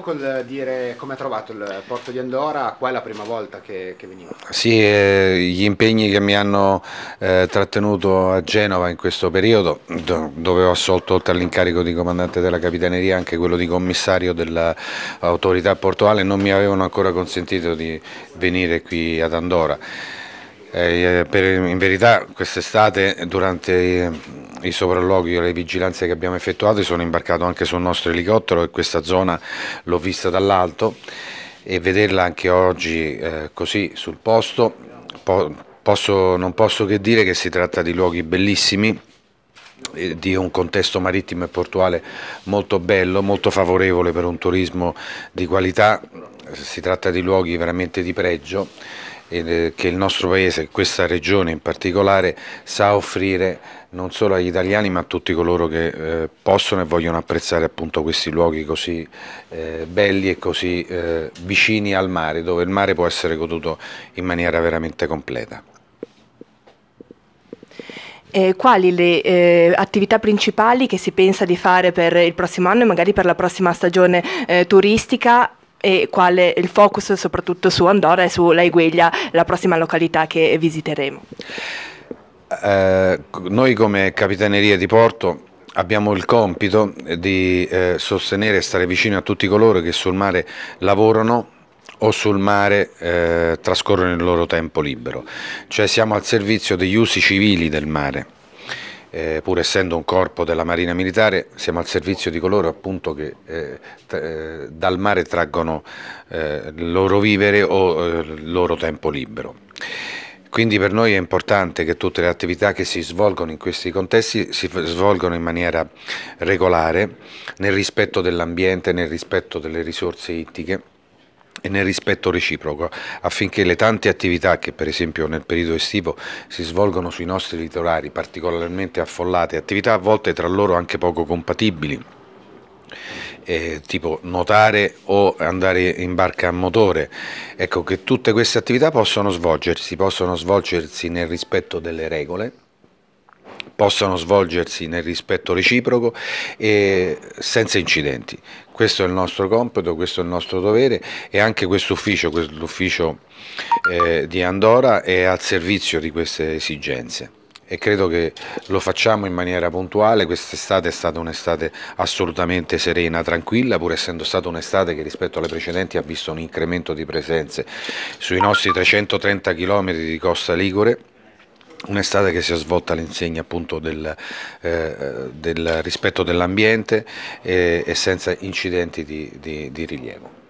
Col dire come ha trovato il porto di Andorra, qua è la prima volta che, che veniva. Sì, eh, gli impegni che mi hanno eh, trattenuto a Genova in questo periodo, do, dove ho assolto oltre all'incarico di comandante della Capitaneria anche quello di commissario dell'autorità portuale, non mi avevano ancora consentito di venire qui ad Andorra. Eh, eh per, in verità quest'estate durante i sopralluoghi e le vigilanze che abbiamo effettuato sono imbarcato anche sul nostro elicottero e questa zona l'ho vista dall'alto e vederla anche oggi eh, così sul posto po posso, non posso che dire che si tratta di luoghi bellissimi eh, di un contesto marittimo e portuale molto bello, molto favorevole per un turismo di qualità, si tratta di luoghi veramente di pregio eh, che il nostro paese, questa regione in particolare, sa offrire non solo agli italiani ma a tutti coloro che eh, possono e vogliono apprezzare appunto questi luoghi così eh, belli e così eh, vicini al mare, dove il mare può essere goduto in maniera veramente completa. Eh, quali le eh, attività principali che si pensa di fare per il prossimo anno e magari per la prossima stagione eh, turistica e quale il focus soprattutto su Andorra e su La Laigueglia, la prossima località che visiteremo. Eh, noi come Capitaneria di Porto abbiamo il compito di eh, sostenere e stare vicino a tutti coloro che sul mare lavorano o sul mare eh, trascorrono il loro tempo libero, cioè siamo al servizio degli usi civili del mare eh, pur essendo un corpo della Marina Militare, siamo al servizio di coloro appunto, che eh, eh dal mare traggono eh, il loro vivere o eh, il loro tempo libero. Quindi per noi è importante che tutte le attività che si svolgono in questi contesti si svolgono in maniera regolare, nel rispetto dell'ambiente, nel rispetto delle risorse ittiche e nel rispetto reciproco affinché le tante attività che per esempio nel periodo estivo si svolgono sui nostri litorali particolarmente affollate, attività a volte tra loro anche poco compatibili, eh, tipo nuotare o andare in barca a motore, ecco che tutte queste attività possono svolgersi, possono svolgersi nel rispetto delle regole possano svolgersi nel rispetto reciproco e senza incidenti. Questo è il nostro compito, questo è il nostro dovere e anche questo ufficio, l'ufficio eh, di Andorra, è al servizio di queste esigenze e credo che lo facciamo in maniera puntuale. Quest'estate è stata un'estate assolutamente serena, tranquilla, pur essendo stata un'estate che rispetto alle precedenti ha visto un incremento di presenze sui nostri 330 km di costa Ligure Un'estate che si è svolta all'insegna appunto del, eh, del rispetto dell'ambiente e, eh, e, senza incidenti di, di, di rilievo.